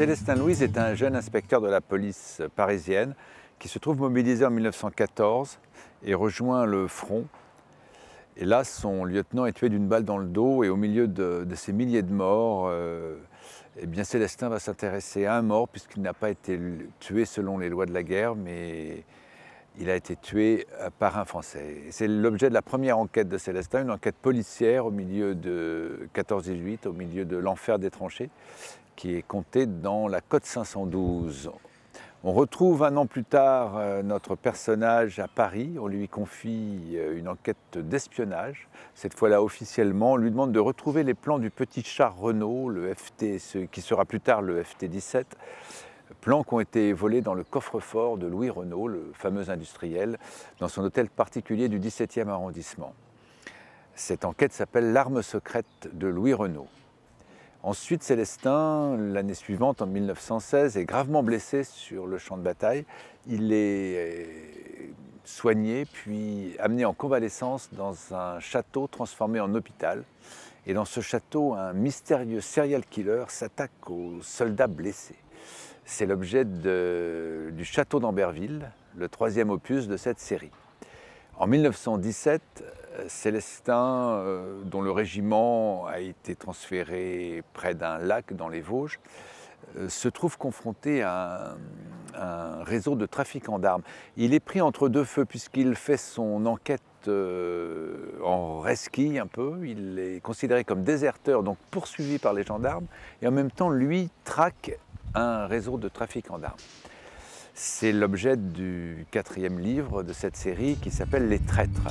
Célestin Louise est un jeune inspecteur de la police parisienne qui se trouve mobilisé en 1914 et rejoint le front. Et là, son lieutenant est tué d'une balle dans le dos et au milieu de, ces milliers de morts, euh, eh bien Célestin va s'intéresser à un mort puisqu'il n'a pas été tué selon les lois de la guerre, mais il a été tué euh, par un Français. C'est l'objet de la première enquête de Célestin, une enquête policière au milieu de 14-18, au milieu de l'enfer des tranchées, qui est comptée dans la Côte 512. On retrouve un an plus tard euh, notre personnage à Paris, on lui confie euh, une enquête d'espionnage, cette fois-là officiellement, on lui demande de retrouver les plans du petit char Renault, le FT, qui sera plus tard le FT-17, plans qui ont été volés dans le coffre-fort de Louis Renault, le fameux industriel, dans son hôtel particulier du 17e arrondissement. Cette enquête s'appelle L'arme secrète de Louis Renault. Ensuite, Célestin, l'année suivante, en 1916, est gravement blessé sur le champ de bataille. Il est euh, soigné, puis amené en convalescence dans un château transformé en hôpital. Et dans ce château, un mystérieux serial killer s'attaque aux soldats blessés. C'est l'objet du château d'Amberville, le troisième opus de cette série. En 1917, Célestin, euh, dont le régiment a été transféré près d'un lac dans les Vosges, euh, se trouve confronté à un, réseau de trafiquants d'armes. Il est pris entre deux feux puisqu'il fait son enquête euh, en resquille un peu. Il est considéré comme déserteur, donc poursuivi par les gendarmes. Et en même temps, lui traque un réseau de en d'armes. C'est l'objet du quatrième livre de cette série qui s'appelle Les traîtres.